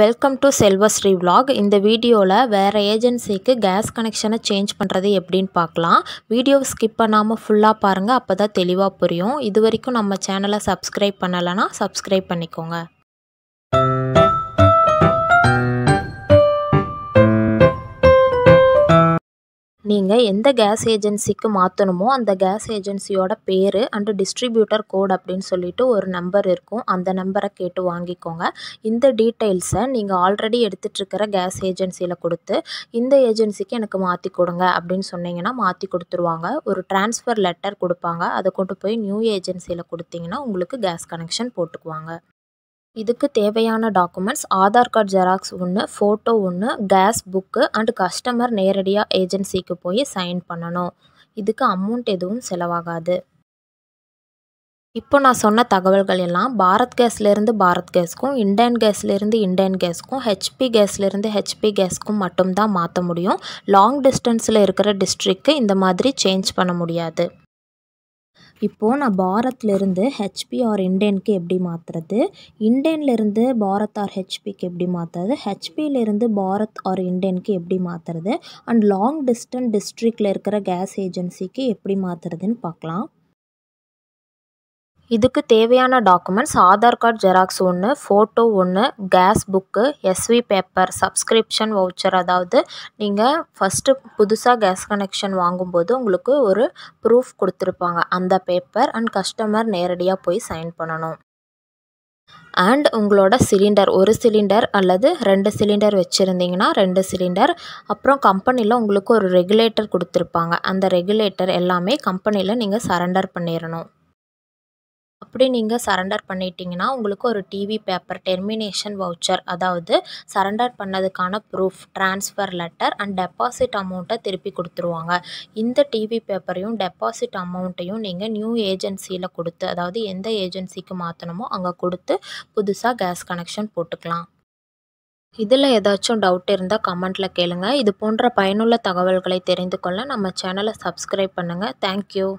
welcome to செல்வஸ்ரீ vlog இந்த வீடியோவில் வேறு ஏஜென்சிக்கு கேஸ் கனெக்ஷனை சேஞ்ச் பண்ணுறது எப்படின்னு பார்க்கலாம் வீடியோவை ஸ்கிப் பண்ணாமல் ஃபுல்லாக பாருங்கள் அப்போ தான் தெளிவாக புரியும் இது வரைக்கும் நம்ம சேனலை சப்ஸ்கிரைப் பண்ணலைன்னா சப்ஸ்கிரைப் பண்ணிக்கோங்க நீங்கள் எந்த கேஸ் ஏஜென்சிக்கு மாற்றணுமோ அந்த கேஸ் ஏஜென்சியோட பேர் அண்டு டிஸ்ட்ரிபியூட்டர் கோட் அப்படின்னு சொல்லிட்டு ஒரு நம்பர் இருக்கும் அந்த நம்பரை கேட்டு வாங்கிக்கோங்க இந்த டீட்டெயில்ஸை நீங்கள் ஆல்ரெடி எடுத்துகிட்ருக்கிற கேஸ் ஏஜென்சியில் கொடுத்து இந்த ஏஜென்சிக்கு எனக்கு மாற்றி கொடுங்க அப்படின்னு சொன்னீங்கன்னா மாற்றி கொடுத்துருவாங்க ஒரு டிரான்ஸ்ஃபர் லெட்டர் கொடுப்பாங்க அதை கொண்டு போய் நியூ ஏஜென்சியில் கொடுத்தீங்கன்னா உங்களுக்கு கேஸ் கனெக்ஷன் போட்டுக்குவாங்க இதுக்கு தேவையான டாக்குமெண்ட்ஸ் ஆதார் கார்டு ஜெராக்ஸ் ஒன்று ஃபோட்டோ ஒன்று கேஸ் புக்கு அண்ட் கஸ்டமர் நேரடியாக ஏஜென்சிக்கு போய் சைன் பண்ணணும் இதுக்கு அமௌண்ட் எதுவும் செலவாகாது இப்போ நான் சொன்ன தகவல்கள் எல்லாம் பாரத் கேஸ்லேருந்து பாரத் கேஸ்க்கும் இண்டேன் கேஸ்லேருந்து இண்டேன் கேஸ்க்கும் ஹெச்பி கேஸ்லேருந்து ஹெச்பி கேஸ்க்கும் மட்டும்தான் மாற்ற முடியும் லாங் டிஸ்டன்ஸில் இருக்கிற டிஸ்ட்ரிக்கு இந்த மாதிரி சேஞ்ச் பண்ண முடியாது இப்போது நான் பாரத்லேருந்து ஹெச்பி ஆர் இண்டேனுக்கு எப்படி மாற்றுறது இண்டேன்லேருந்து பாரத் ஆர் ஹெச்பிக்கு எப்படி மாற்றுறது ஹெச்பியிலேருந்து பாரத் ஆர் இண்டேனுக்கு எப்படி மாற்றுறது அண்ட் லாங் டிஸ்டன்ஸ் டிஸ்ட்ரிக்டில் இருக்கிற கேஸ் ஏஜென்சிக்கு எப்படி மாற்றுறதுன்னு பார்க்கலாம் இதுக்கு தேவையான டாக்குமெண்ட்ஸ் ஆதார் கார்டு ஜெராக்ஸ் ஒன்று ஃபோட்டோ ஒன்று gas book SV paper subscription voucher அதாவது நீங்கள் ஃபஸ்ட்டு புதுசாக கேஸ் கனெக்ஷன் வாங்கும்போது உங்களுக்கு ஒரு ப்ரூஃப் கொடுத்துருப்பாங்க அந்த பேப்பர் அண்ட் கஸ்டமர் நேரடியாக போய் சைன் பண்ணணும் அண்ட் உங்களோட சிலிண்டர் ஒரு சிலிண்டர் அல்லது ரெண்டு சிலிண்டர் வச்சுருந்தீங்கன்னா ரெண்டு சிலிண்டர் அப்புறம் கம்பெனியில் உங்களுக்கு ஒரு ரெகுலேட்டர் கொடுத்துருப்பாங்க அந்த ரெகுலேட்டர் எல்லாமே கம்பெனியில் நீங்கள் சரண்டர் பண்ணிடணும் அப்படி நீங்கள் சரண்டர் பண்ணிட்டீங்கன்னா உங்களுக்கு ஒரு டிவி பேப்பர் டெர்மினேஷன் வவுச்சர் அதாவது சரண்டர் பண்ணதுக்கான proof transfer letter and deposit அமௌண்ட்டை திருப்பி கொடுத்துருவாங்க இந்த டிவி பேப்பரையும் டெபாசிட் அமௌண்ட்டையும் நீங்கள் நியூ ஏஜென்சியில் கொடுத்து அதாவது எந்த ஏஜென்சிக்கு மாற்றணுமோ அங்கே கொடுத்து புதுசாக கேஸ் கனெக்ஷன் போட்டுக்கலாம் இதில் ஏதாச்சும் டவுட் இருந்தால் கமெண்ட்டில் கேளுங்க இது போன்ற பயனுள்ள தகவல்களை தெரிந்து கொள்ள நம்ம சேனலை சப்ஸ்கிரைப் பண்ணுங்கள் தேங்க்யூ